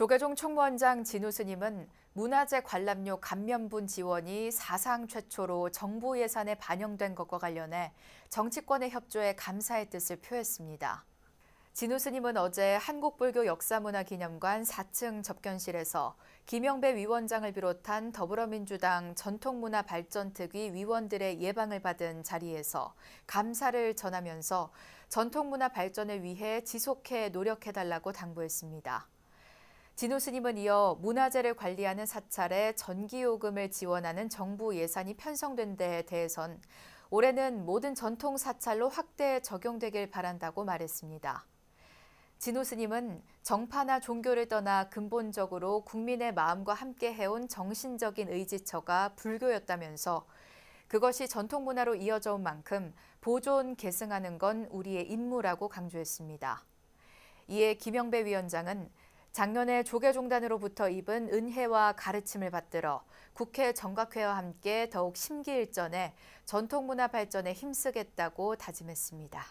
조계종 총무원장 진우 스님은 문화재 관람료 감면분 지원이 사상 최초로 정부 예산에 반영된 것과 관련해 정치권의 협조에 감사의 뜻을 표했습니다. 진우 스님은 어제 한국불교 역사문화기념관 4층 접견실에서 김영배 위원장을 비롯한 더불어민주당 전통문화발전특위 위원들의 예방을 받은 자리에서 감사를 전하면서 전통문화 발전을 위해 지속해 노력해달라고 당부했습니다. 진호 스님은 이어 문화재를 관리하는 사찰에 전기요금을 지원하는 정부 예산이 편성된 데에 대해선 올해는 모든 전통 사찰로 확대 적용되길 바란다고 말했습니다. 진호 스님은 정파나 종교를 떠나 근본적으로 국민의 마음과 함께 해온 정신적인 의지처가 불교였다면서 그것이 전통문화로 이어져 온 만큼 보존, 계승하는 건 우리의 임무라고 강조했습니다. 이에 김영배 위원장은 작년에 조계종단으로부터 입은 은혜와 가르침을 받들어 국회 정각회와 함께 더욱 심기일전에 전통문화 발전에 힘쓰겠다고 다짐했습니다.